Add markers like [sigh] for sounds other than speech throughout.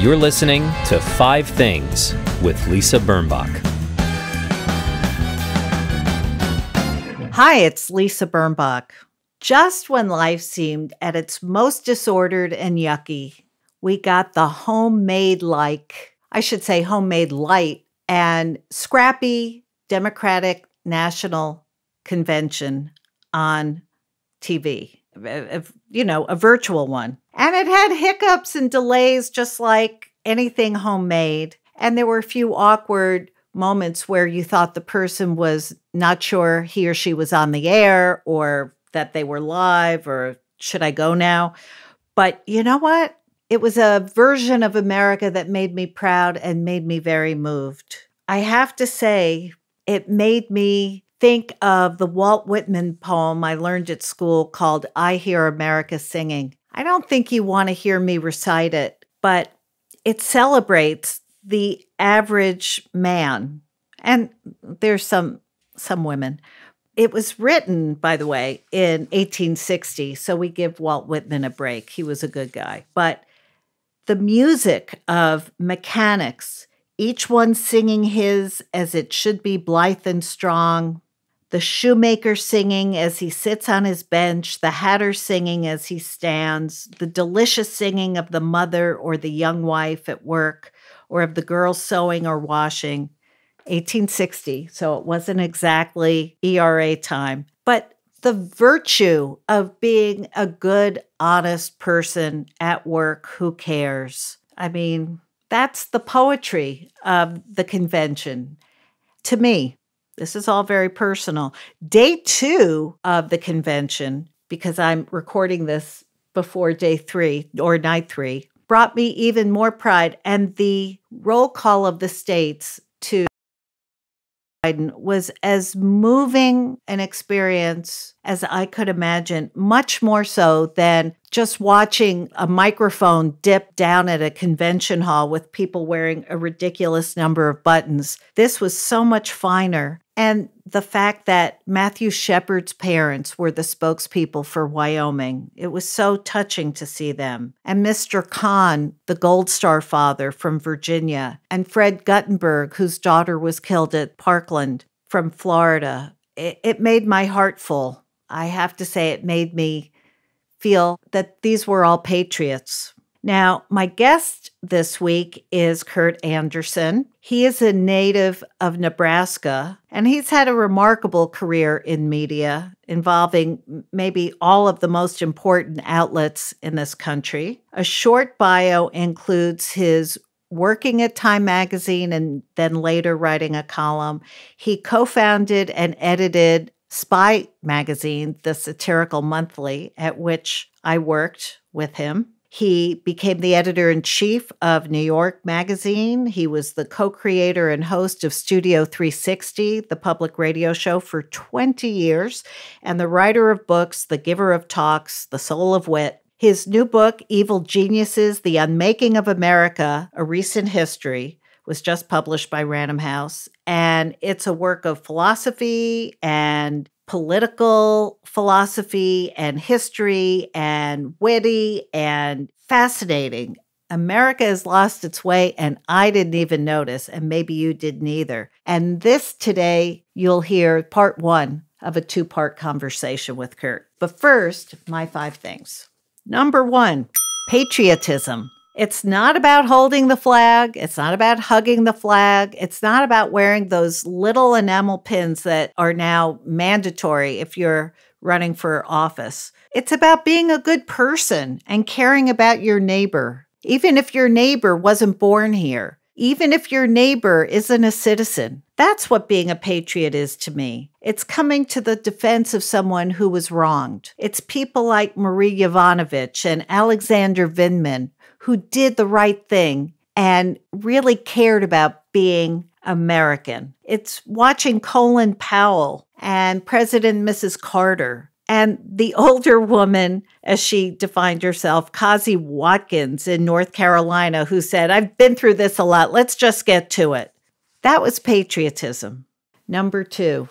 You're listening to Five Things with Lisa Birnbach. Hi, it's Lisa Birnbach. Just when life seemed at its most disordered and yucky, we got the homemade like, I should say homemade light, and scrappy Democratic National Convention on TV, uh, uh, you know, a virtual one. And it had hiccups and delays just like anything homemade. And there were a few awkward moments where you thought the person was not sure he or she was on the air or that they were live or should I go now? But you know what? It was a version of America that made me proud and made me very moved. I have to say, it made me think of the Walt Whitman poem I learned at school called I Hear America Singing. I don't think you want to hear me recite it, but it celebrates the average man. And there's some some women. It was written, by the way, in 1860, so we give Walt Whitman a break. He was a good guy. But the music of mechanics, each one singing his as it should be blithe and strong, the shoemaker singing as he sits on his bench, the hatter singing as he stands, the delicious singing of the mother or the young wife at work, or of the girl sewing or washing. 1860, so it wasn't exactly ERA time, but the virtue of being a good, honest person at work who cares. I mean, that's the poetry of the convention to me. This is all very personal. Day two of the convention, because I'm recording this before day three or night three, brought me even more pride. And the roll call of the states to Biden was as moving an experience as I could imagine, much more so than just watching a microphone dip down at a convention hall with people wearing a ridiculous number of buttons. This was so much finer. And the fact that Matthew Shepard's parents were the spokespeople for Wyoming, it was so touching to see them. And Mr. Kahn, the Gold Star father from Virginia, and Fred Guttenberg, whose daughter was killed at Parkland from Florida. It, it made my heart full I have to say it made me feel that these were all patriots. Now, my guest this week is Kurt Anderson. He is a native of Nebraska, and he's had a remarkable career in media involving maybe all of the most important outlets in this country. A short bio includes his working at Time Magazine and then later writing a column. He co founded and edited Spy magazine, the satirical monthly at which I worked with him. He became the editor in chief of New York Magazine. He was the co creator and host of Studio 360, the public radio show, for 20 years, and the writer of books, the giver of talks, the soul of wit. His new book, Evil Geniuses The Unmaking of America A Recent History, was just published by Random House. And it's a work of philosophy and political philosophy and history and witty and fascinating. America has lost its way, and I didn't even notice, and maybe you didn't either. And this today, you'll hear part one of a two part conversation with Kurt. But first, my five things. Number one, patriotism. It's not about holding the flag. It's not about hugging the flag. It's not about wearing those little enamel pins that are now mandatory if you're running for office. It's about being a good person and caring about your neighbor, even if your neighbor wasn't born here, even if your neighbor isn't a citizen. That's what being a patriot is to me. It's coming to the defense of someone who was wronged. It's people like Marie Ivanovich and Alexander Vindman who did the right thing and really cared about being American. It's watching Colin Powell and President Mrs. Carter and the [laughs] older woman, as she defined herself, Kazi Watkins in North Carolina, who said, I've been through this a lot. Let's just get to it. That was patriotism. Number two,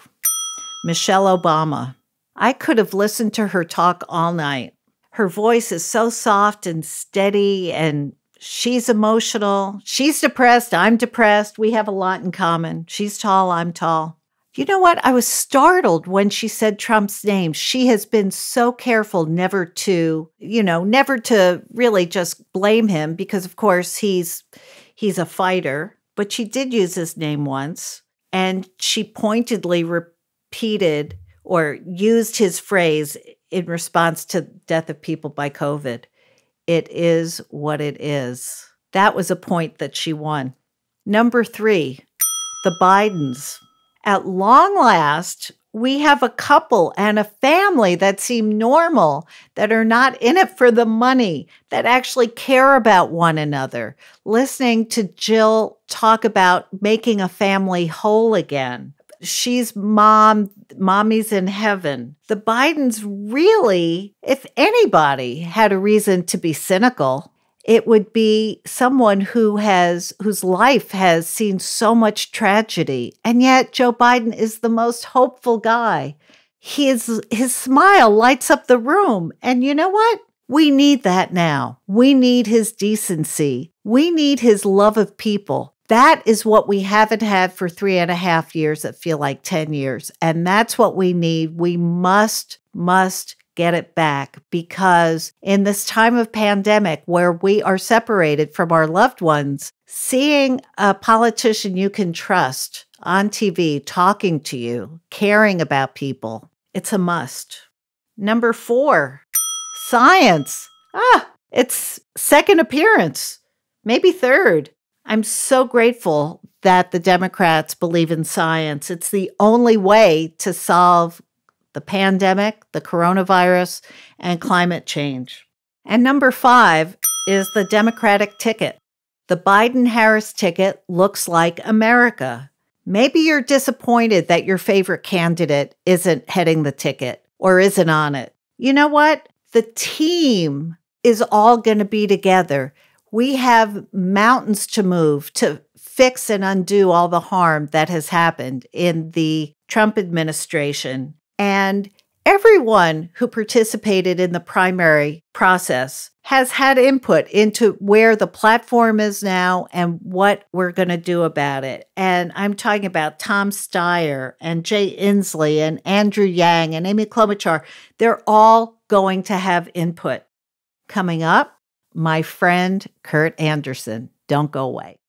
Michelle Obama. I could have listened to her talk all night. Her voice is so soft and steady, and she's emotional. She's depressed. I'm depressed. We have a lot in common. She's tall. I'm tall. You know what? I was startled when she said Trump's name. She has been so careful never to, you know, never to really just blame him because of course he's he's a fighter, but she did use his name once and she pointedly repeated or used his phrase in response to death of people by COVID. It is what it is. That was a point that she won. Number three, the Bidens. At long last, we have a couple and a family that seem normal, that are not in it for the money, that actually care about one another. Listening to Jill talk about making a family whole again she's mom, mommy's in heaven. The Bidens really, if anybody had a reason to be cynical, it would be someone who has whose life has seen so much tragedy and yet Joe Biden is the most hopeful guy. His his smile lights up the room and you know what? We need that now. We need his decency. We need his love of people. That is what we haven't had for three and a half years that feel like 10 years. And that's what we need. We must, must get it back because in this time of pandemic where we are separated from our loved ones, seeing a politician you can trust on TV talking to you, caring about people, it's a must. Number four, science. Ah, it's second appearance, maybe third. I'm so grateful that the Democrats believe in science. It's the only way to solve the pandemic, the coronavirus, and climate change. And number five is the Democratic ticket. The Biden Harris ticket looks like America. Maybe you're disappointed that your favorite candidate isn't heading the ticket or isn't on it. You know what? The team is all going to be together we have mountains to move to fix and undo all the harm that has happened in the Trump administration. And everyone who participated in the primary process has had input into where the platform is now and what we're going to do about it. And I'm talking about Tom Steyer and Jay Inslee and Andrew Yang and Amy Klobuchar. They're all going to have input. Coming up, my friend Kurt Anderson. Don't go away.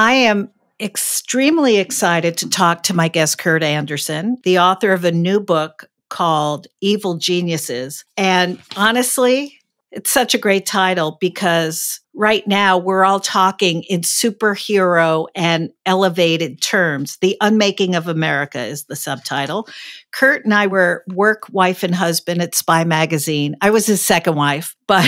I am extremely excited to talk to my guest, Kurt Anderson, the author of a new book called Evil Geniuses. And honestly, it's such a great title because right now we're all talking in superhero and elevated terms. The Unmaking of America is the subtitle. Kurt and I were work wife and husband at Spy Magazine. I was his second wife, but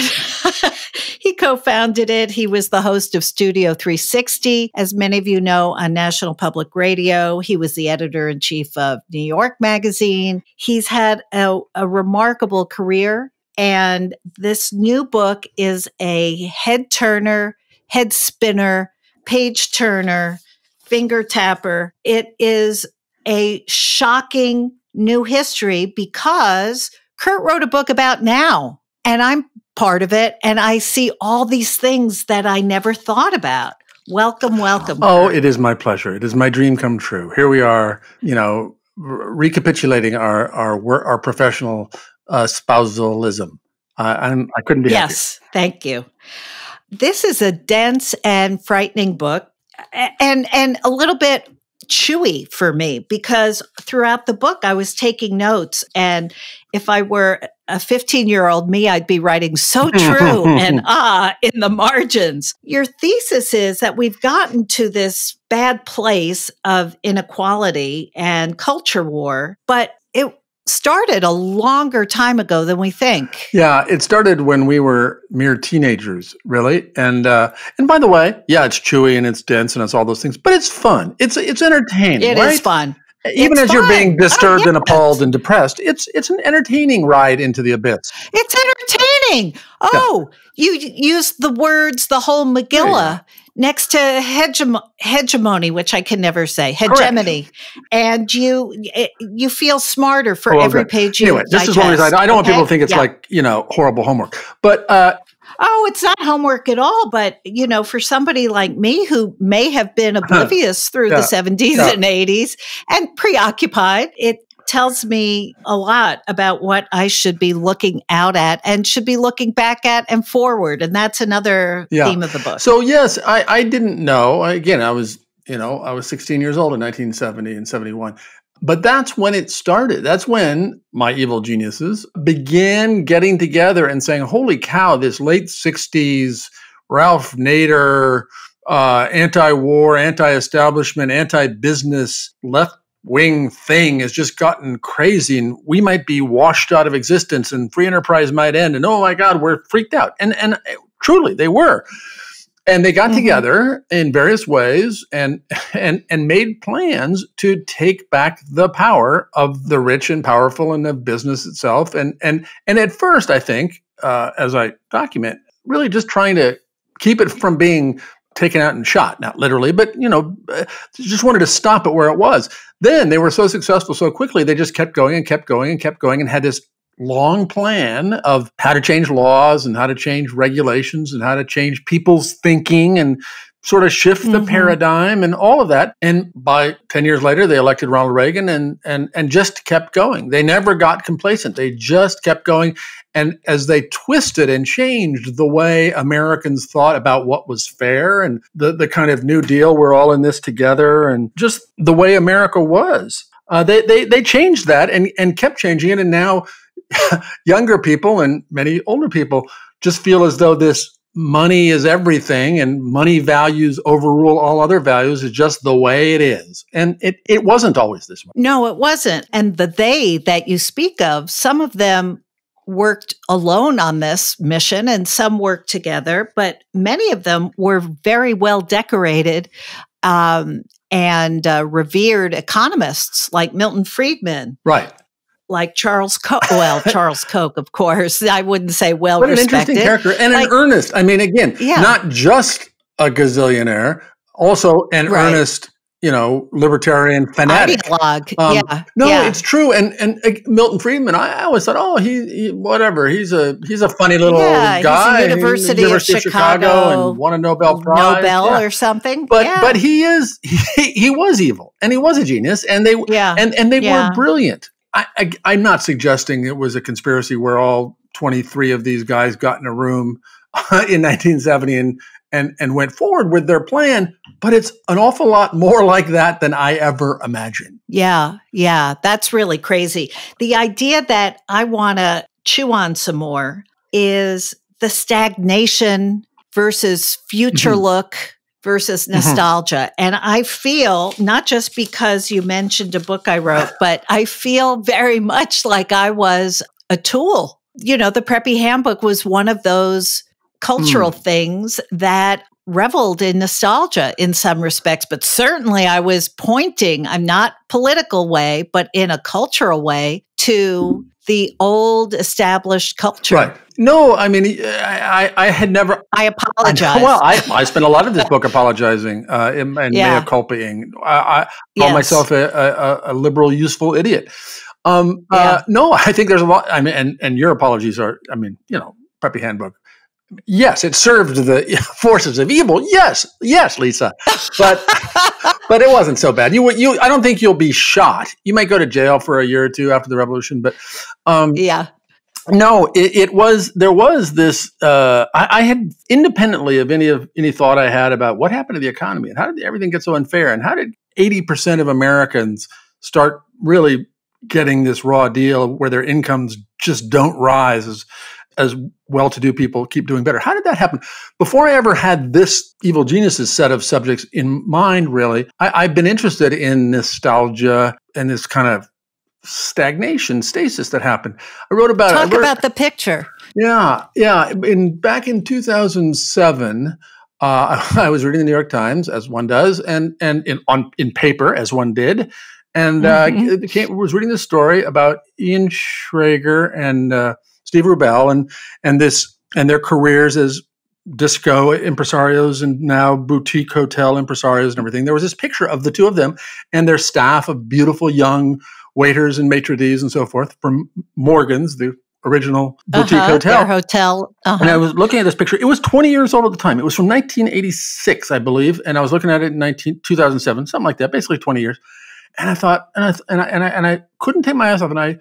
[laughs] he co founded it. He was the host of Studio 360, as many of you know, on National Public Radio. He was the editor in chief of New York Magazine. He's had a, a remarkable career and this new book is a head turner, head spinner, page turner, finger tapper. It is a shocking new history because Kurt wrote a book about now, and I'm part of it, and I see all these things that I never thought about. Welcome, welcome. Oh, Kurt. it is my pleasure. It is my dream come true. Here we are, you know, recapitulating our our work, our professional uh, spousalism. Uh, I'm, I could not be yes, happier. thank you. This is a dense and frightening book, and and a little bit chewy for me because throughout the book I was taking notes and if I were a 15 year old me, I'd be writing so true and [laughs] ah in the margins. Your thesis is that we've gotten to this bad place of inequality and culture war, but it started a longer time ago than we think. Yeah, it started when we were mere teenagers, really. And uh, and by the way, yeah, it's chewy and it's dense and it's all those things, but it's fun. It's it's entertaining. It right? is fun. Even it's as fun. you're being oh, disturbed oh, yeah. and appalled and depressed, it's it's an entertaining ride into the abyss. It's entertaining. Oh, yeah. you used the words the whole Megillah next to hegemo- hegemony, which I can never say hegemony, Correct. and you you feel smarter for every page you anyway, digest. Just as long as I, I don't okay? want people to think it's yeah. like you know horrible homework, but uh, oh, it's not homework at all. But you know, for somebody like me who may have been [laughs] oblivious through yeah. the seventies yeah. and eighties and preoccupied, it tells me a lot about what I should be looking out at and should be looking back at and forward. And that's another yeah. theme of the book. So, yes, I, I didn't know. Again, I was, you know, I was 16 years old in 1970 and 71. But that's when it started. That's when my evil geniuses began getting together and saying, holy cow, this late 60s Ralph Nader, uh, anti war, anti establishment, anti business left wing thing has just gotten crazy and we might be washed out of existence and free enterprise might end and oh my god we're freaked out and and eh, truly they were and they got mm-hmm. together in various ways and [laughs] and and made plans to take back the power of the rich and powerful and of business itself and and and at first i think uh, as i document really just trying to keep it from being taken out and shot. Not literally, but you know, uh, just wanted to stop it where it was. Then they were so successful so quickly, they just kept going and kept going and kept going and had this long plan of how to change laws and how to change regulations and how to change people's thinking and sort of shift the mm -hmm. paradigm and all of that. And by 10 years later, they elected Ronald Reagan and, and, and just kept going. They never got complacent. They just kept going. And as they twisted and changed the way Americans thought about what was fair and the, the kind of New Deal, we're all in this together, and just the way America was, uh, they, they, they changed that and, and kept changing it. And now [laughs] younger people and many older people just feel as though this money is everything and money values overrule all other values is just the way it is and it, it wasn't always this way no it wasn't and the they that you speak of some of them worked alone on this mission and some worked together, but many of them were very well decorated um, and uh, revered economists like Milton Friedman. Right. Like Charles Koch, well, [laughs] Charles Koch, of course. I wouldn't say well but respected. an interesting character and like, an earnest. I mean, again, yeah. not just a gazillionaire, also an right. earnest you know, libertarian fanatic. Ideologue. Um, yeah. No, yeah. it's true. And and uh, Milton Friedman, I, I, always thought, oh, he, he, whatever. He's a he's a funny little yeah, guy. University, University, of Chicago, Chicago, and won a Nobel Prize, Nobel yeah. or something. But but he is he, he was evil and he was a genius and they yeah. and and they were brilliant. I, I am not suggesting it was a conspiracy where all 23 of these guys got in a room [laughs] in 1970 and and and went forward with their plan but it's an awful lot more like that than i ever imagined yeah yeah that's really crazy the idea that i want to chew on some more is the stagnation versus future mm-hmm. look versus mm-hmm. nostalgia. Mm-hmm. And I feel not just because you mentioned a book I wrote, [laughs] but I feel very much like I was a tool. You know, the Preppy Handbook was one of those cultural mm. things that reveled in nostalgia in some respects, but certainly I was pointing, I'm not political way, but in a cultural way to the old established culture. Right. No, I mean, I, I, I had never. I apologize. I, well, I, I spent a lot of this [laughs] book apologizing uh, and, yeah. mea culpaing. I, I yes. call myself a, a, a, liberal, useful idiot. Um, uh, yeah. uh, no, I think there's a lot. I mean, and, and your apologies are, I mean, you know, preppy handbook Yes, it served the [laughs] forces of evil. Yes, yes, Lisa, but [laughs] but it wasn't so bad. You you I don't think you'll be shot. You might go to jail for a year or two after the revolution, but um, yeah, no, it, it, was there was this. Uh, I, I, had independently of any of any thought I had about what happened to the economy and how did everything get so unfair and how did eighty percent of Americans start really getting this raw deal where their incomes just don't rise as as well to do people keep doing better. How did that happen? Before I ever had this evil geniuses set of subjects in mind, really, I, have been interested in nostalgia and this kind of stagnation, stasis that happened. I wrote about Talk it. Talk about the picture. Yeah, yeah. In back in 2007, uh, [laughs] I was reading the New York Times, as one does, and and in on in paper, as one did, and uh, mm-hmm. uh, came, was reading this story about Ian Schrager and uh, Steve Rubell and and this and their careers as disco impresarios and now boutique hotel impresarios and everything. There was this picture of the two of them and their staff of beautiful young waiters and maitre d's and so forth from Morgan's, the original uh-huh, boutique uh-huh, hotel. hotel. Uh-huh. And I was looking at this picture. It was 20 years old at the time. It was from 1986, I believe. And I was looking at it in 19, 2007, something like that, basically 20 years. And I thought, and I, and I, and I, and I couldn't take my eyes off. And I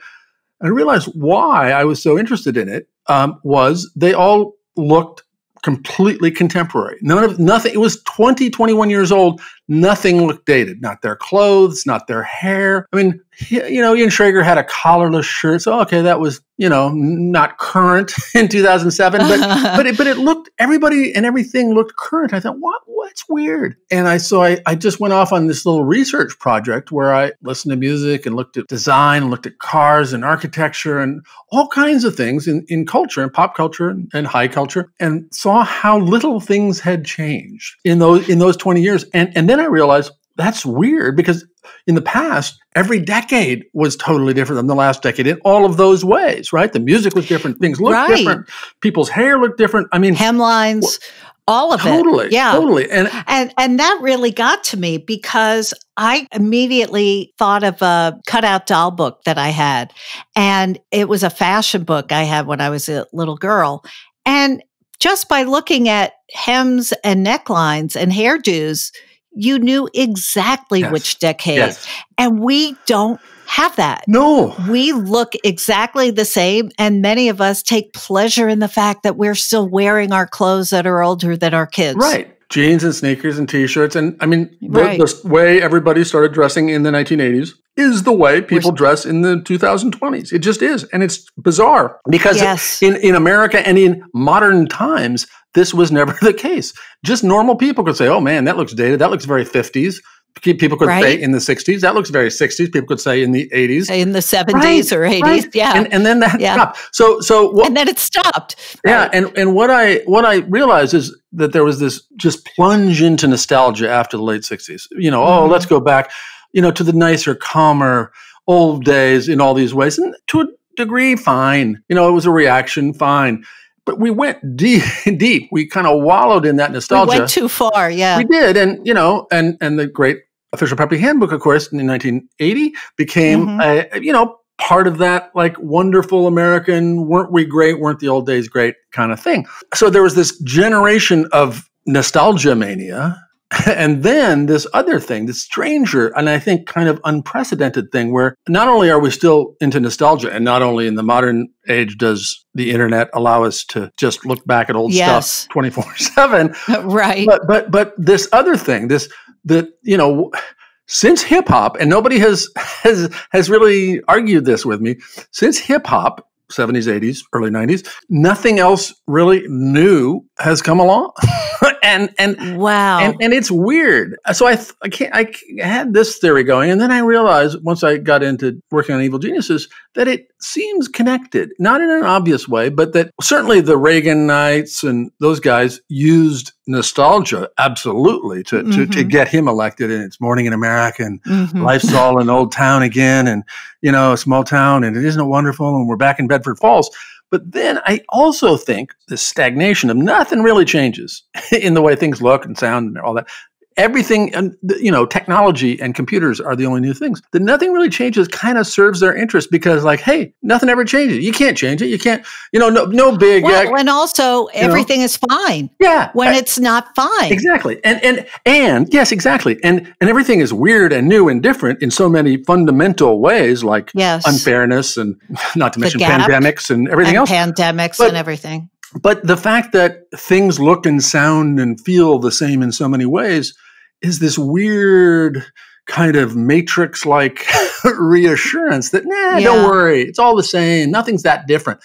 and I realized why I was so interested in it um, was they all looked completely contemporary. None of nothing. It was 20, 21 years old. Nothing looked dated, not their clothes, not their hair. I mean, you know, Ian Schrager had a collarless shirt. So, okay, that was, you know, not current [laughs] in 2007, but, [laughs] but, it, but it looked, everybody and everything looked current. I thought, what, what's weird? And I, so I, I just went off on this little research project where I listened to music and looked at design and looked at cars and architecture and all kinds of things in, in culture and pop culture and, and high culture and saw how little things had changed in those, in those 20 years. And, and then then I realized that's weird because in the past, every decade was totally different than the last decade in all of those ways, right? The music was different, things looked right. different, people's hair looked different. I mean, hemlines, all of totally, it. Totally. Yeah. Totally. And, and and that really got to me because I immediately thought of a cutout doll book that I had. And it was a fashion book I had when I was a little girl. And just by looking at hems and necklines and hairdos, you knew exactly yes. which decade. Yes. And we don't have that. No. We look exactly the same. And many of us take pleasure in the fact that we're still wearing our clothes that are older than our kids. Right. Jeans and sneakers and t shirts. And I mean, right. the, the, way everybody started dressing in the 1980s is the way people we're, dress in the 2020s. It just is. And it's bizarre because yes. in, in America and in modern times, this was never [laughs] the case. Just normal people could say, oh man, that looks dated. That looks very 50s. People could right. say in the 60s, that looks very 60s. People could say in the 80s. In the 70s right, or 80s. Right. Yeah. And, and, then that yeah. stopped. So, so what, and then it stopped. Yeah. And, and what I, what I realized is that there was this just plunge into nostalgia after the late 60s. You know, oh, mm-hmm. oh, let's go back, you know, to the nicer, calmer old days in all these ways. And to a degree, fine. You know, it was a reaction, fine but we went deep [laughs] deep we kind of wallowed in that nostalgia we went too far yeah we did and you know and and the great official property handbook of course in 1980 became mm-hmm. a, you know part of that like wonderful american weren't we great weren't the old days great kind of thing so there was this generation of nostalgia mania [laughs] and then this other thing, this stranger, and I think kind of unprecedented thing where not only are we still into nostalgia, and not only in the modern age does the internet allow us to just look back at old yes. stuff 24 7. [laughs] Right. But, but, but this other thing, this, that, you know, since hip hop, and nobody has, [laughs] has, has really argued this with me, since hip hop 70s, 80s, early 90s. Nothing else really new has come along. [laughs] and and wow. And, and it's weird. So I I can't I had this theory going and then I realized once I got into working on Evil Geniuses that it seems connected, not in an obvious way, but that certainly the Reaganites and those guys used nostalgia, absolutely, to, mm-hmm. to, to, mm-hmm. get him elected. And it's Morning in America and mm-hmm. life's all an Old Town again and, you know, a small town and it isn't wonderful and we're back in Bedford Falls. But then I also think the stagnation of nothing really changes [laughs] in the way things look and sound and all that everything and you know technology and computers are the only new things That nothing really changes kind of serves their interest because like hey nothing ever changes you can't change it you can't you know no, no big well, act, and also everything know. is fine yeah when I, it's not fine exactly and and and yes exactly and and everything is weird and new and different in so many fundamental ways like yes. unfairness and [laughs] not to the mention gap, pandemics and everything and else pandemics but, and everything but the fact that things look and sound and feel the same in so many ways is this weird kind of matrix like [laughs] reassurance that nah yeah. don't worry it's all the same nothing's that different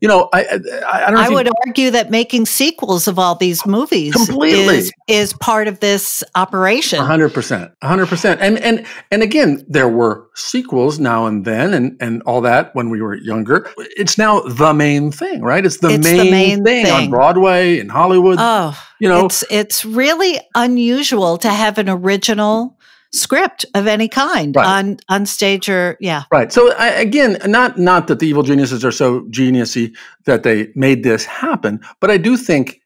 you know i i, I don't i would you, argue that making sequels of all these movies completely is, is part of this operation 100% 100% and and and again there were sequels now and then and and all that when we were younger it's now the main thing right it's the, it's main, the main thing, thing on broadway and hollywood oh you know it's it's really unusual to have an original script of any kind right. on on stage or yeah right so I, again not not that the evil geniuses are so geniusy that they made this happen but i do think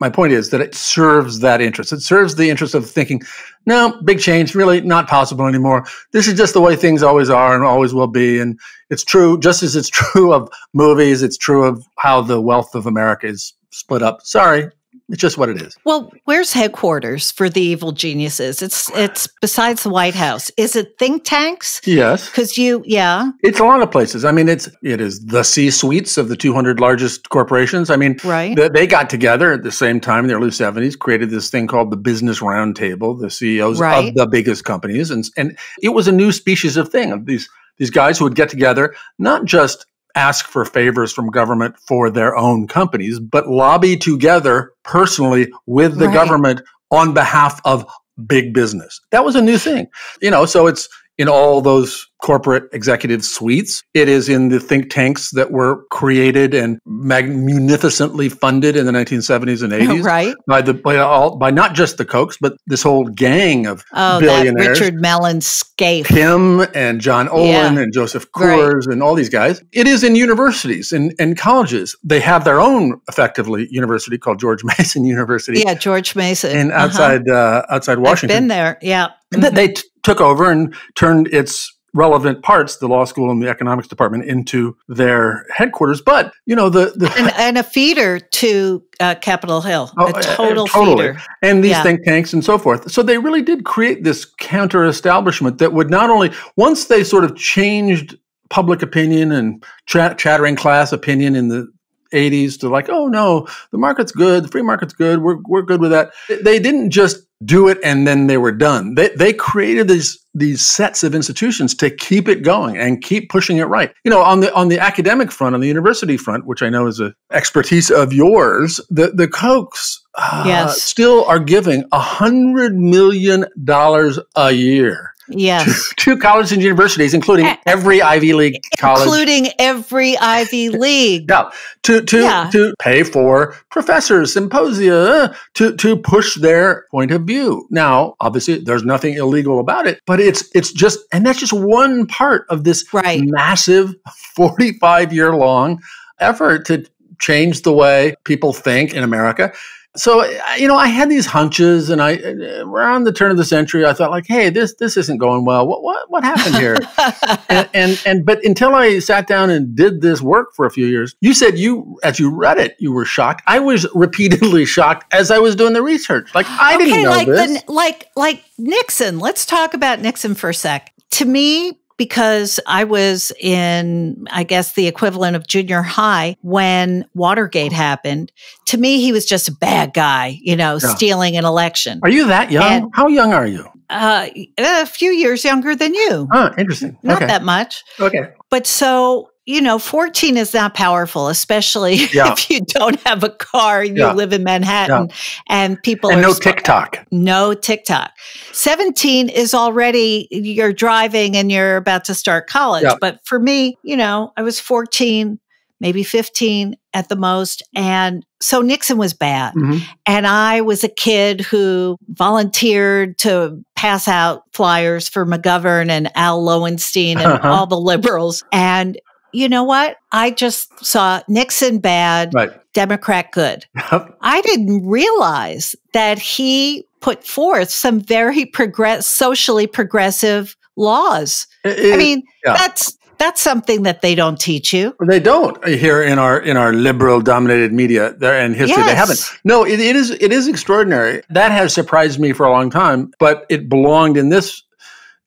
my point is that it serves that interest it serves the interest of thinking no big change really not possible anymore this is just the way things always are and always will be and it's true just as it's [laughs] true of movies it's true of how the wealth of america is split up sorry it's just what it is. Well, where's headquarters for the evil geniuses? It's it's besides the White House. Is it think tanks? Yes. Cuz you yeah. It's a lot of places. I mean, it's it is the C-suites of the 200 largest corporations. I mean, right. They, they got together at the same time in the early 70s, created this thing called the Business Roundtable, the CEOs right. of the biggest companies and and it was a new species of thing of these these guys who would get together, not just ask for favors from government for their own companies, but lobby together personally with the right. government on behalf of big business. That was a new thing. You know, so it's in all those corporate executive suites. It is in the think tanks that were created and magnificently funded in the 1970s and 80s, [laughs] right? By the by, all, by not just the Kochs, but this whole gang of oh, billionaires, Richard Mellon Scaife, Kim and John Olin yeah. and Joseph Coors right. and all these guys. It is in universities and and colleges. They have their own effectively university called George [laughs] Mason University. Yeah, George Mason, and uh-huh. outside uh-huh. uh, outside Washington. I've been there. Yeah. Mm-hmm. They took over and turned its relevant parts, the law school and the economics department, into their headquarters. But you know the, the and, and, a feeder to uh, Capitol Hill, oh, a eh, eh, total totally. feeder, and these yeah. think tanks and so forth. So they really did create this counter-establishment that would not only once they sort of changed public opinion and ch- chattering class opinion in the 80s to like oh no the market's good the free market's good we're, we're good with that they didn't just do it and then they were done. They, they created these these sets of institutions to keep it going and keep pushing it right. You know, on the on the academic front, on the university front, which I know is a expertise of yours, the the Kochs uh, yes. still are giving a hundred million dollars a year Yes. Two, colleges and universities, including eh, every Ivy League college. Including every Ivy League. yeah. To, to, yeah. to pay for professors, symposia, to, to push their point of view. Now, obviously, there's nothing illegal about it, but it's, it's just, and that's just one part of this right. massive [laughs] 45 year long effort to change the way people think in America so you know i had these hunches and i uh, uh, around the turn of the century i thought like hey this this isn't going well what what, what happened here [laughs] and, and, and but until i sat down and did this work for a few years you said you as you read it you were shocked i was [laughs] repeatedly shocked as i was doing the research like i okay, didn't know like this. The, like like nixon let's talk about nixon for a sec to me because I was in, I guess, the equivalent of junior high when Watergate oh. happened. To me, he was just a bad guy, you know, yeah. stealing an election. Are you that young? And, How young are you? Uh, a few years younger than you. Oh, interesting. Not okay. that much. Okay. But so you know, 14 is not powerful, especially [laughs] yeah. if you don't have a car and yeah. you live in Manhattan yeah. and people and no TikTok. No TikTok. 17 is already you're driving and you're about to start college. But for me, you know, I was 14, maybe 15 at the most. And so Nixon was bad. Mm -hmm. And I was a kid who volunteered to pass out flyers for McGovern and Al Lowenstein and uh -huh. all the liberals. And you know what? I just saw Nixon bad, right. Democrat good. I didn't realize that he put forth some very progress, socially progressive laws. It, I mean, yeah. that's that's something that they don't teach you. They don't here in our in our liberal dominated media there and history. Yes. They haven't. No, it, it is it is extraordinary. That has surprised me for a long time, but it belonged in this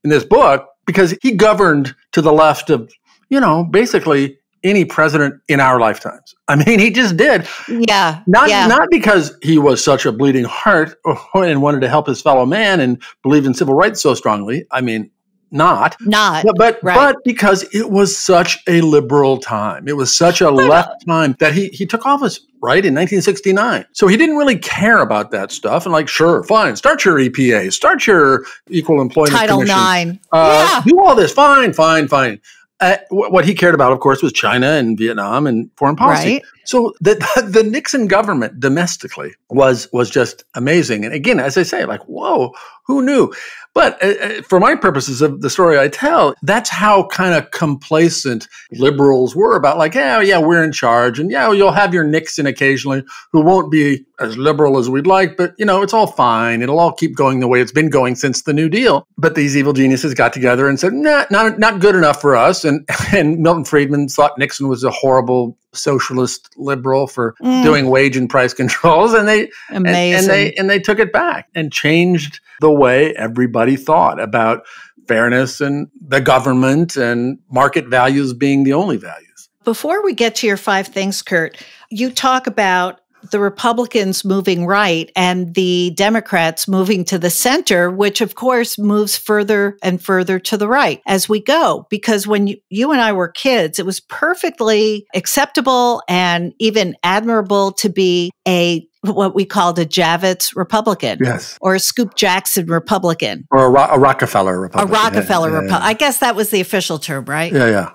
in this book because he governed to the left of you know, basically any president in our lifetimes. I mean, he just did. Yeah. Not yeah. not because he was such a bleeding heart [laughs] and wanted to help his fellow man and believed in civil rights so strongly. I mean, not. Not. But but, right. but because it was such a liberal time. It was such a uh, left time that he he took office right in 1969. So he didn't really care about that stuff and like sure, fine, start your EPA, start your equal employment Title Commission. 9. Uh, yeah. do all this. Fine, fine, fine uh, what he cared about, of course, was China and Vietnam and foreign policy. Right. So [laughs] the, the Nixon government domestically was was just amazing, and again, as I say, like whoa, who knew? But uh, uh for my purposes of the story I tell, that's how kind of complacent liberals were about like, yeah, yeah, we're in charge, and yeah, you'll have your Nixon occasionally who won't be as liberal as we'd like, but you know, it's all fine. It'll all keep going the way it's been going since the New Deal. But these evil geniuses got together and said, nah, not not good enough for us. And [laughs] and Milton Friedman thought Nixon was a horrible socialist liberal for mm. doing wage and price [laughs] controls and they and, and they and they took it back and changed the way everybody thought about fairness and the government and market values being the only values. Before we get to your five things Kurt, you talk about the Republicans moving right and the Democrats moving to the center, which of course moves further and further to the right as we go. Because when you, you and I were kids, it was perfectly acceptable and even admirable to be a what we called a Javits Republican, yes, or a Scoop Jackson Republican, or a, Ro a Rockefeller Republican, a Rockefeller yeah, yeah, yeah. Republican. I guess that was the official term, right? Yeah, yeah.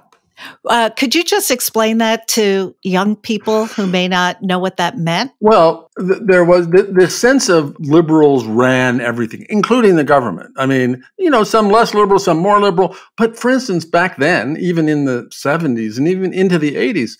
Uh, could you just explain that to young people who may not know what that meant? Well, th- there was th- this sense of liberals ran everything, including the government. I mean, you know, some less liberal, some more liberal. But for instance, back then, even in the 70s and even into the 80s,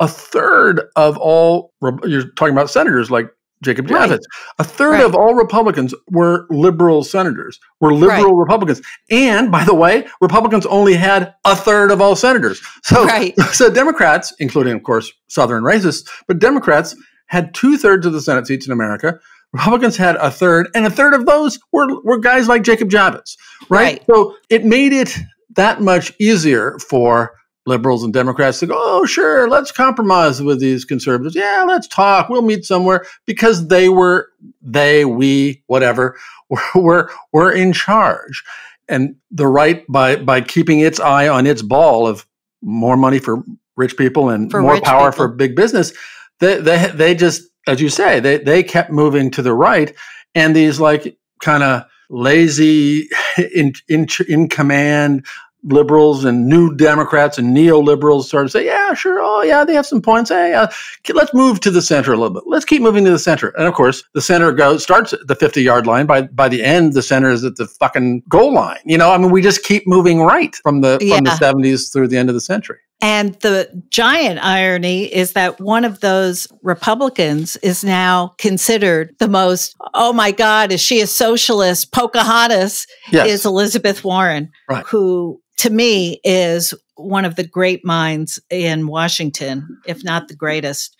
a third of all, you're talking about senators like Jacob Javits. Right. A third right. of all Republicans were liberal senators, were liberal right. Republicans. And by the way, Republicans only had a third of all senators. So, [laughs] so Democrats, including, of course, Southern racists, but Democrats had two thirds of the Senate seats in America. Republicans had a third, and a third of those were, were guys like Jacob Javits, right? So it made it that much easier for liberals and Democrats to go, oh, sure, let's compromise with these conservatives. Yeah, let's talk. We'll meet somewhere because they were, they, we, whatever, [laughs] were, were in charge. And the right, by, by keeping its eye on its ball of more money for rich people and for more power people. for big business, they, they, they just, as you say, they, they kept moving to the right. And these like kind of lazy, [laughs] in, in, in command, liberals and new Democrats and neoliberals started to say, yeah, sure, oh yeah, they have some points. Hey, uh, let's move to the center a little bit. Let's keep moving to the center. And of course, the center goes starts at the 50 yard line. By by the end, the center is at the fucking goal line. You know, I mean, we just keep moving right from the yeah. from the 70s through the end of the century. And the giant irony is that one of those Republicans is now considered the most, oh my God, is she a socialist? Pocahontas yes. is Elizabeth Warren, right. who to me is one of the great minds in Washington, if not the greatest.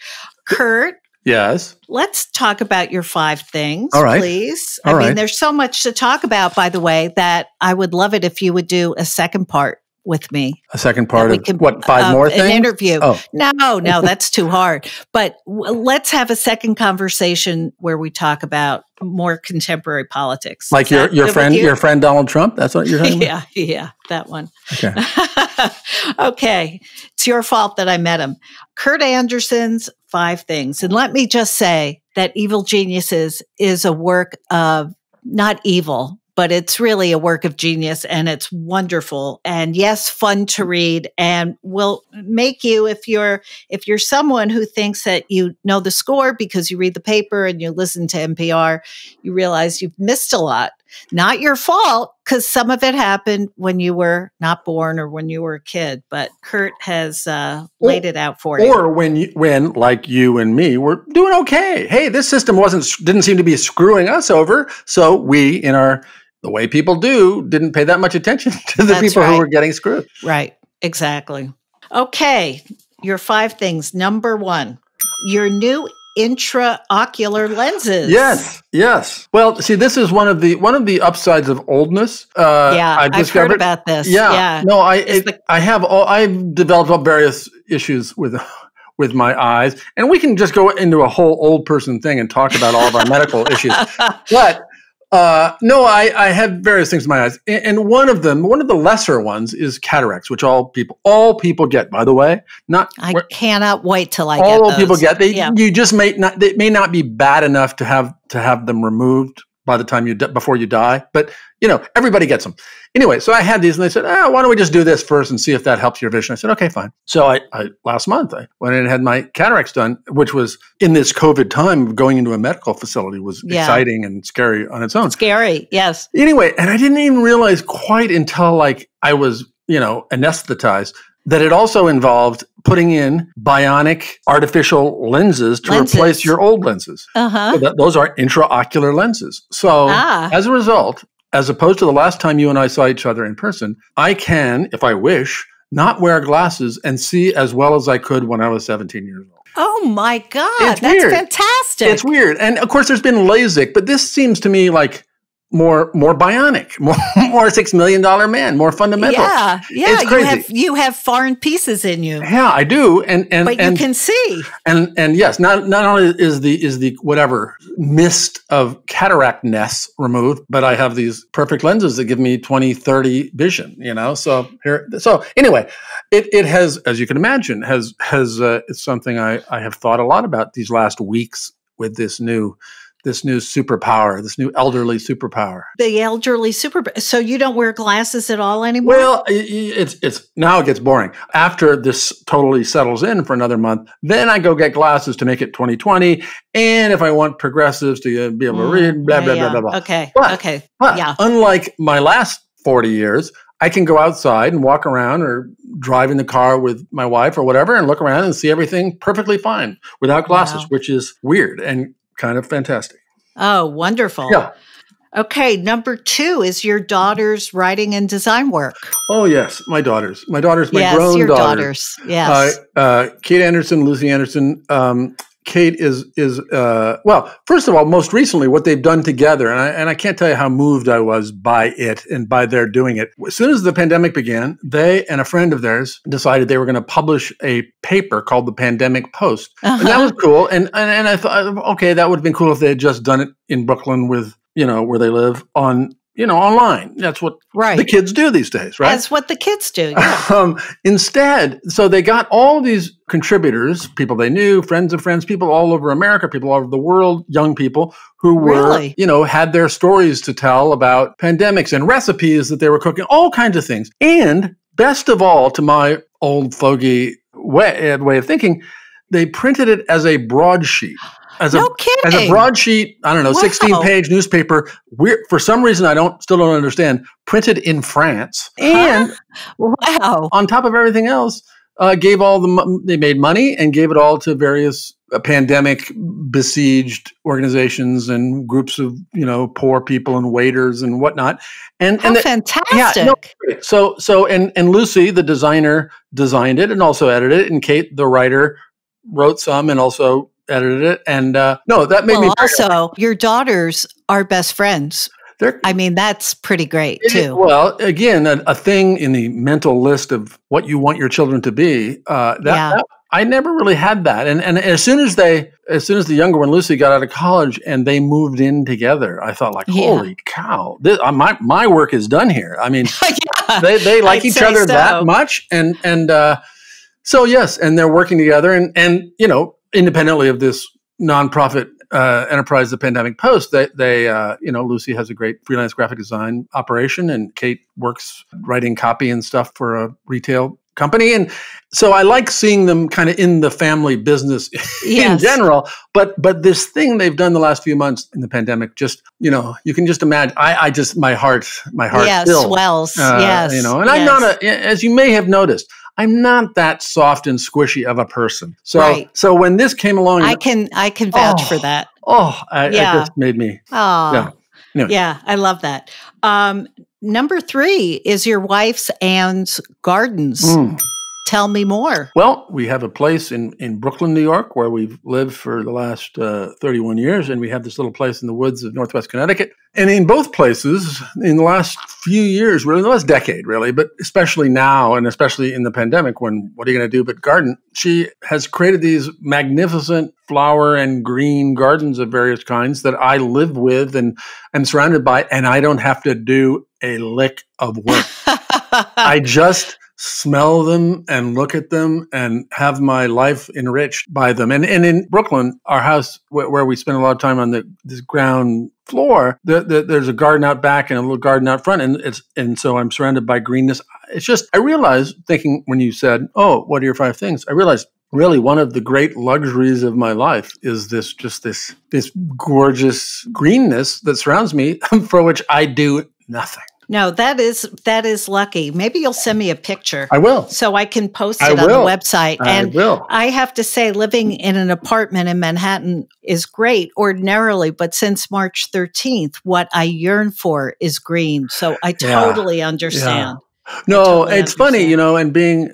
Kurt. Yes. Let's talk about your five things, All right. please. All I right. mean, there's so much to talk about, by the way, that I would love it if you would do a second part with me. A second part of can, what five more um, things? An interview. Oh. No, no, [laughs] that's too hard. But w- let's have a second conversation where we talk about more contemporary politics. Like your your friend you? your friend Donald Trump. That's what you're talking yeah, [laughs] about. Yeah, yeah, that one. Okay. [laughs] okay, it's your fault that I met him. Kurt Anderson's Five Things, and let me just say that Evil Geniuses is a work of not evil, but it's really a work of genius and it's wonderful and yes fun to read and will make you if you're if you're someone who thinks that you know the score because you read the paper and you listen to NPR you realize you've missed a lot not your fault cuz some of it happened when you were not born or when you were a kid but Kurt has uh, laid or, it out for or you or when you, when like you and me were doing okay hey this system wasn't didn't seem to be screwing us over so we in our the way people do didn't pay that much attention [laughs] to the That's people right. who were getting screwed. Right, exactly. Okay, your five things. Number one, your new intraocular lenses. Yes, yes. Well, see, this is one of the one of the upsides of oldness. Uh, yeah, I've, I've heard about this. Yeah, yeah. no, I it, the- I have all I've developed all various issues with [laughs] with my eyes, and we can just go into a whole old person thing and talk about all of our medical issues. [laughs] But uh, no, I, I had various things in my eyes, and one of them, one of the lesser ones, is cataracts, which all people, all people get. By the way, not I cannot wait till I all get people get. They, yeah. you just may not, they may not be bad enough to have to have them removed by the time you before you die. But you know, everybody gets them. Anyway, so I had these, and they said, ah, "Why don't we just do this first and see if that helps your vision?" I said, "Okay, fine." So I, I last month I went in and had my cataracts done, which was in this COVID time, going into a medical facility was yeah. exciting and scary on its own. Scary, yes. Anyway, and I didn't even realize quite until like I was, you know, anesthetized that it also involved putting in bionic artificial lenses to lenses. replace your old lenses. Uh-huh. So that, those are intraocular lenses. So ah. as a result, as opposed to the last time you and I saw each other in person, I can, if I wish, not wear glasses and see as well as I could when I was 17 years old. Oh my God, it's that's weird. fantastic. It's weird. And of course, there's been LASIK, but this seems to me like more more bionic, [laughs] more more six million dollar man, more fundamental. Yeah, yeah. You have you have foreign pieces in you. Yeah, I do. And and but and, you can see. And and yes, not not only is the is the whatever mist of cataract ness removed, but I have these perfect lenses that give me 20, 30 vision, you know. So here so anyway, it it has, as you can imagine, has has uh, it's something I, I have thought a lot about these last weeks with this new this new superpower, this new elderly superpower. The elderly super. So you don't wear glasses at all anymore. Well, it's it's now it gets boring. After this totally settles in for another month, then I go get glasses to make it 2020. And if I want progressives to uh, be able to mm, read, blah blah yeah, blah, blah blah. Okay. But, okay. But yeah. Unlike my last 40 years, I can go outside and walk around or drive in the car with my wife or whatever and look around and see everything perfectly fine without glasses, wow. which is weird and kind of fantastic. Oh, wonderful. Yeah. Okay, number two is your daughter's writing and design work. Oh yes, my daughters, my daughters, my yes, grown your daughters. daughters. Yes, uh, uh, Kate Anderson, Lucy Anderson, um, Kate is is uh, well. First of all, most recently, what they've done together, and I, and I can't tell you how moved I was by it and by their doing it. As soon as the pandemic began, they and a friend of theirs decided they were going to publish a paper called the Pandemic Post, uh-huh. and that uh-huh. was cool. And, and and I thought, okay, that would have been cool if they had just done it in Brooklyn with you know where they live on you know, online. That's what right. the kids do these days, right? That's what the kids do. Yeah. [laughs] um, instead, so they got all these contributors, people they knew, friends of friends, people all over America, people all over the world, young people who were, really? you know, had their stories to tell about pandemics and recipes that they were cooking, all kinds of things. And best of all, to my old fogey way, way of thinking, they printed it as a broadsheet. [gasps] as no a kidding. as a broadsheet, I don't know, wow. 16 page newspaper. We're, for some reason I don't still don't understand, printed in France. And huh? wow. on top of everything else, uh, gave all the they made money and gave it all to various uh, pandemic besieged organizations and groups of you know poor people and waiters and whatnot. And How and the, fantastic! Yeah, no, so so and and Lucy, the designer, designed it and also edited it, and Kate, the writer, wrote some and also edited it. And uh, no, that made well, me. Also, your daughters are best friends. They're, I mean, that's pretty great too. Well, again, a, a, thing in the mental list of what you want your children to be. Uh, that, yeah. that, I never really had that. And and as soon as they, as soon as the younger one, Lucy, got out of college and they moved in together, I thought like, holy yeah. cow, this, uh, my my work is done here. I mean, [laughs] yeah, they they like I'd each other so. that much, and and uh, so yes, and they're working together, and and you know independently of this nonprofit uh, enterprise, the Pandemic Post, they, they uh, you know, Lucy has a great freelance graphic design operation, and Kate works writing copy and stuff for a retail company. And so I like seeing them kind of in the family business [laughs] yes. in general. But but this thing they've done the last few months in the pandemic, just you know, you can just imagine. I, I just my heart my heart yeah, swells. Uh, yes, you know, and yes. I'm not a as you may have noticed. I'm not that soft and squishy of a person. So right. so when this came along, I can I can vouch oh, for that. Oh, I, yeah. it just made me. Oh, yeah. Anyway. yeah, I love that. Um, number three is your wife's and gardens. Mm. Tell me more. Well, we have a place in, in Brooklyn, New York, where we've lived for the last uh, 31 years, and we have this little place in the woods of Northwest Connecticut. And in both places, in the last few years, really, the last decade, really, but especially now, and especially in the pandemic, when what are you going to do but garden? She has created these magnificent flower and green gardens of various kinds that I live with and am surrounded by, and I don't have to do a lick of work. [laughs] I just smell them and look at them and have my life enriched by them. And, and in Brooklyn, our house where we spend a lot of time on the this ground floor, the, the, there's a garden out back and a little garden out front. And it's, and so I'm surrounded by greenness. It's just, I realized thinking when you said, Oh, what are your five things? I realized really one of the great luxuries of my life is this just this this gorgeous greenness that surrounds me [laughs] for which I do nothing. No, that is that is lucky. Maybe you'll send me a picture. I will. So I can post it I on will. the website. I and will. I have to say, living in an apartment in Manhattan is great ordinarily, but since March 13th, what I yearn for is green. So I totally yeah. understand. Yeah. No, totally it's understand. funny, you know, and being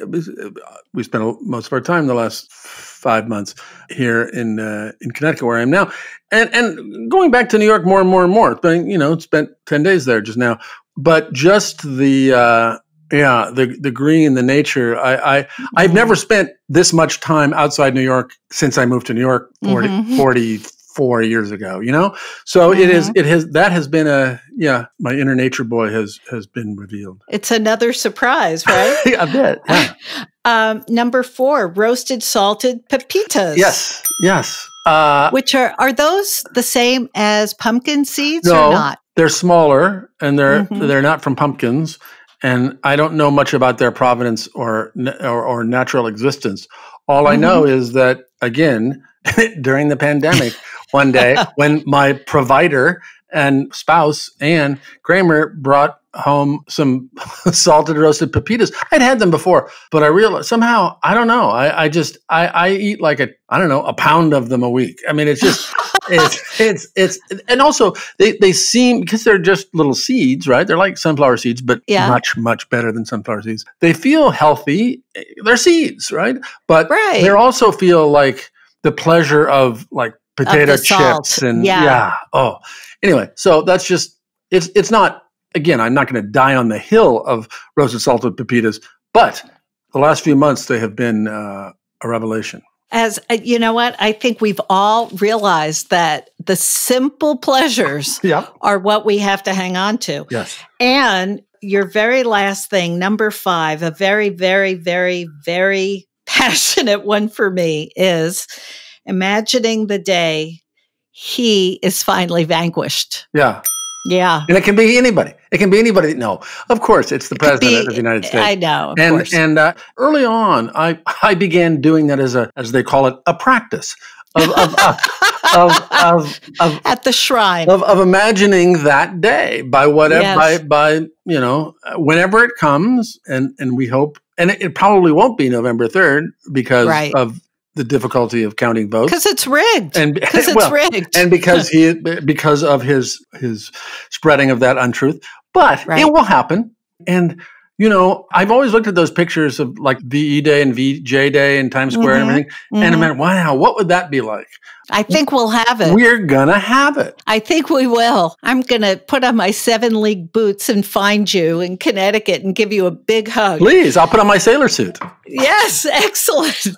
we spent most of our time the last five months here in uh, in Connecticut, where I am now, and and going back to New York more and more and more. But you know, spent ten days there just now but just the uh, yeah the the green, the nature. I, I I've never mm-hmm. spent this much time outside New York since I moved to New York 40, mm-hmm. 44 years ago. You know, so mm-hmm. it is mm-hmm. it has that has been a yeah. My inner nature boy has has been revealed. It's another surprise, right? a [laughs] bit. Yeah. [laughs] um, number four, roasted salted pepitas. Yes, yes. Uh, Which are are those the same as pumpkin seeds no, or not? They're smaller and they're mm-hmm. they're not from pumpkins, and I don't know much about their provenance or or, or natural existence. All mm-hmm. I know mm-hmm. is that again [laughs] during the pandemic, one day [laughs] when my provider and spouse and Kramer brought home some [laughs] salted roasted pepitas. I'd had them before, but I realized somehow I don't know. I, I just I, I eat like a I don't know a pound of them a week. I mean, it's just it's, it's, it's, and also they, they seem, because they're just little seeds, right? They're like sunflower seeds, but yeah. much, much better than sunflower seeds. They feel healthy. They're seeds, right? But right. they also feel like the pleasure of like potato of chips and yeah. yeah. Oh, anyway. So that's just, it's, it's not, again, I'm not going to die on the hill of roasted salted pepitas, but the last few months they have been uh, a revelation as uh, you know what i think we've all realized that the simple pleasures [laughs] yeah. are what we have to hang on to yes and your very last thing number five a very very very very [laughs] passionate one for me is imagining the day he is finally vanquished yeah yeah. And it can be anybody. It can be anybody. No, of course, it's the it president be, of the United States. I know. and course. and uh, early on, I I began doing that as a as they call it a practice of of, uh, [laughs] of, of, of, at the shrine of, of imagining that day by whatever yes. by by you know whenever it comes and and we hope and it, it probably won't be November third because right. of the difficulty of counting votes because it's rigged and because [laughs] it's rigged and because [laughs] he because of his his spreading of that untruth but right. it will happen and you know i've always looked at those pictures of like ve day and vj day and times square mm-hmm. and everything mm-hmm. and i am mm-hmm. like, wow what would that be like I think we'll have it. We're going to have it. I think we will. I'm going to put on my seven league boots and find you in Connecticut and give you a big hug. Please, I'll put on my sailor suit. Yes, [laughs] excellent.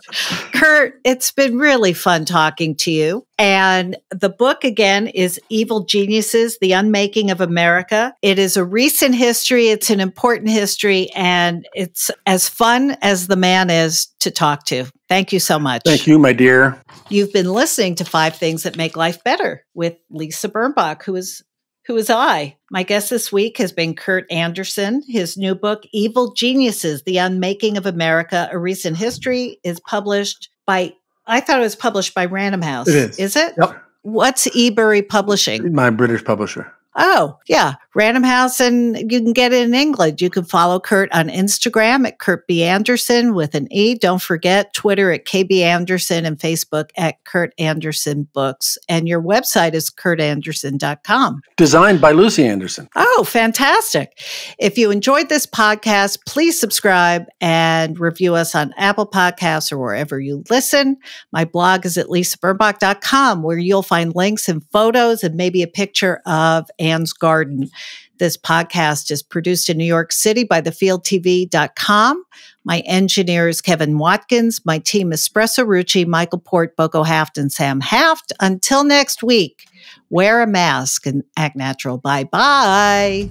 Kurt, it's been really fun talking to you. And the book again is Evil Geniuses, The Unmaking of America. It is a recent history. It's an important history and it's as fun as the man is to talk to. Thank you so much. Thank you, my dear. You've been listening to Five Things That Make Life Better with Lisa Birnbach, who is who is I. My guest this week has been Kurt Anderson. His new book, Evil Geniuses: The Unmaking of America: A Recent History, is published by I thought it was published by Random House. It is. Is it? Yep. What's Ebury Publishing? My British publisher. Oh, yeah. Random House, and you can get it in England. You can follow Kurt on Instagram at Kurt B. Anderson with an E. Don't forget Twitter at KB Anderson and Facebook at Kurt Anderson Books. And your website is kurtanderson.com. Designed by Lucy Anderson. Oh, fantastic. If you enjoyed this podcast, please subscribe and review us on Apple Podcasts or wherever you listen. My blog is at lisabernbach.com where you'll find links and photos and maybe a picture of a Anne's Garden. This podcast is produced in New York City by thefieldtv.com. My engineer is Kevin Watkins. My team is Espresso Rucci, Michael Port, Boko Haft, and Sam Haft. Until next week, wear a mask and act natural. Bye bye.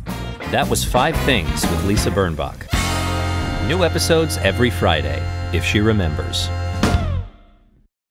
That was Five Things with Lisa Bernbach. New episodes every Friday, if she remembers.